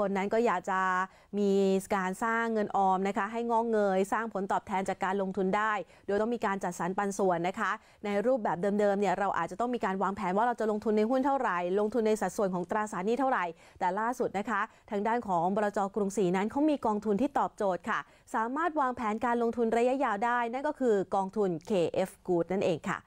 คนนั้นก็อยากจะมีการสร้างเงิน ออมนะคะ ให้งอกเงยสร้างผลตอบแทนจากการลงทุนได้ โดยต้องมีการจัดสรรปันส่วนนะคะ ในรูปแบบเดิมๆเนี่ยเราอาจจะต้องมีการวางแผนว่าเราจะลงทุนในหุ้นเท่าไหร่ ลงทุนในสัดส่วนของตราสารหนี้เท่าไหร่ แต่ล่าสุดนะคะ ทางด้านของบลจกรุงศรีนั้นเขามีกองทุนที่ตอบโจทย์ค่ะ สามารถวางแผนการลงทุนระยะยาวได้นั่นก็คือกองทุน KF Good นั่นเองค่ะ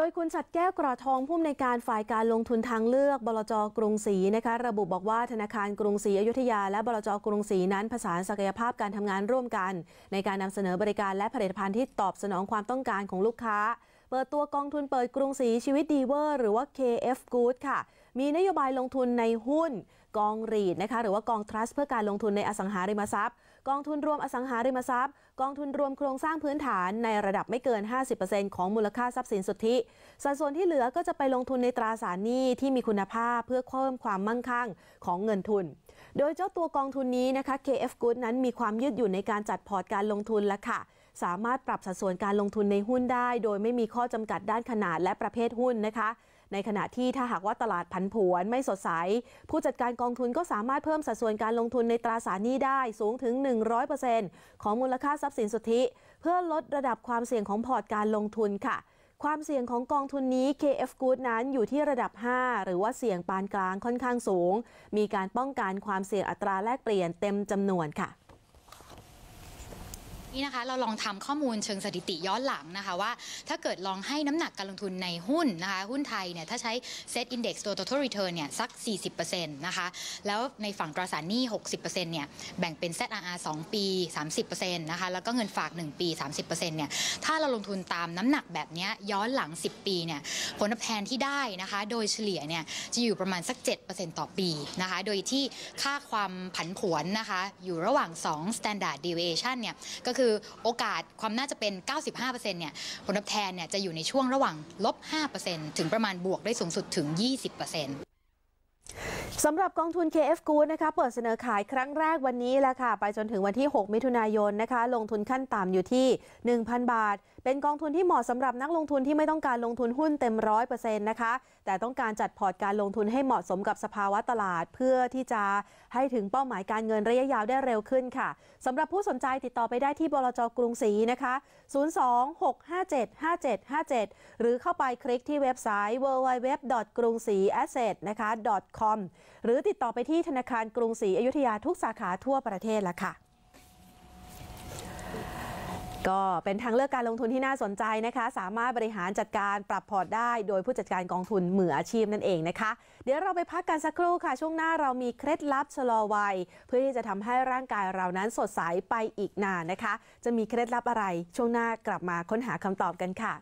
ดยคุณชัดแก้วกระทองผู้อำนวยการฝ่ายการลงทุนทางเลือกบลจกรุงศรีนะคะระบุบอกว่าธนาคารกรุงศรีอยุธยาและบลจกรุงศรีนั้นผสานศักยภาพการทำงานร่วมกัน ในการนำเสนอบริการและผลิตภัณฑ์ที่ตอบสนองความต้องการของลูกค้าเปิดตัวกองทุนเปิดกรุงศรีชีวิตดีเวอร์ หรือว่า KF Good ค่ะ มีนโยบายลงทุนในหุ้นกองรีดนะคะหรือว่ากองทรัสเพื่อการลงทุนในอสังหาริมทรัพย์ กองทุนรวมอสังหาริมทรัพย์กองทุนรวมโครงสร้างพื้นฐานในระดับไม่เกิน 50%ของมูลค่าทรัพย์สินสุทธิสัดส่วนที่เหลือก็จะไปลงทุนในตราสารหนี้ที่มีคุณภาพเพื่อเพิ่มความมั่งคั่งของเงินทุน โดยเจ้าตัวกองทุนนี้นะคะ KF Good นั้นมีความยืดหยุ่นในการจัดพอร์ตการลงทุนแล้วค่ะสามารถปรับสัดส่วนการลงทุนในหุ้นได้ โดยไม่มีข้อจำกัดด้านขนาดและประเภทหุ้นนะคะ ในขณะที่ถ้าหากว่าตลาดผันผวนไม่สดใสผู้จัดการกองทุนก็สามารถเพิ่มสัดส่วนการลงทุนในตราสารหนี้ได้สูงถึง 100%ของมูลค่าทรัพย์สินสุทธิ เพื่อลดระดับความเสี่ยงของพอร์ตการลงทุนค่ะ ความเสี่ยงของกองทุนนี้ KF Good นั้นอยู่ที่ระดับ5 หรือว่าเสี่ยงปานกลางค่อนข้างสูง มีการป้องกันความเสี่ยงอัตราแลกเปลี่ยนเต็มจำนวนค่ะนี่นะคะเราลองทำข้อมูลเชิงสถิติย้อนหลังนะคะว่าถ้าเกิดลองให้น้ำหนักการลงทุนในหุ้นนะคะหุ้นไทยเนี่ยถ้าใช้เ Set Index ตัว Total Return เนี่ยสัก 40%นะคะแล้วในฝั่งตราสารหนี้ 60%เนี่ยแบ่งเป็น ZRR 2ปี 30%นะคะแล้วก็เงินฝาก 1 ปี 30%เนี่ยถ้าเราลงทุนตามน้ำหนักแบบนี้ย้อนหลัง 10 ปีเนี่ยผลตอบแทนที่ได้นะคะโดยเฉลี่ยเนี่ยจะอยู่ประมาณสัก 7%ต่อปีนะคะโดยที่ค่าความผันผวนนะคะอยู่ระหว่าง 2 standard deviation เนี่ยก็คือคือโอกาสความน่าจะเป็น 95%เนี่ยผลตอบแทนเนี่ยจะอยู่ในช่วงระหว่างลบ5%ถึงประมาณบวกได้สูงสุดถึง 20%สำหรับกองทุน KF Good นะคะ เปิดเสนอขายครั้งแรกวันนี้แล้วค่ะ ไปจนถึงวันที่ 6 มิถุนายนนะคะ ลงทุนขั้นต่ำอยู่ที่ 1,000 บาท เป็นกองทุนที่เหมาะสำหรับนักลงทุนที่ไม่ต้องการลงทุนหุ้นเต็มร้อยเปอร์เซ็นต์นะคะ แต่ต้องการจัดพอร์ตการลงทุนให้เหมาะสมกับสภาวะตลาด เพื่อที่จะให้ถึงเป้าหมายการเงินระยะยาวได้เร็วขึ้นค่ะสำหรับผู้สนใจติดต่อไปได้ที่บลจกรุงศรีนะคะ 026575757 หรือเข้าไปคลิกที่เว็บไซต์ www.grungsriasset นะคะ .com หรือติดต่อไปที่ธนาคาร กรุงศรีอยุธยาทุกสาขาทั่วประเทศละค่ะก็เป็นทางเลือกการลงทุนที่น่าสนใจนะคะ สามารถบริหารจัดการปรับพอร์ตได้โดยผู้จัดการกองทุนมืออาชีพนั่นเองนะคะ เดี๋ยวเราไปพักกันสักครู่ค่ะ ช่วงหน้าเรามีเคล็ดลับชะลอวัย เพื่อที่จะทำให้ร่างกายเรานั้นสดใสไปอีกนานนะคะ จะมีเคล็ดลับอะไรช่วงหน้ากลับมาค้นหาคำตอบกันค่ะ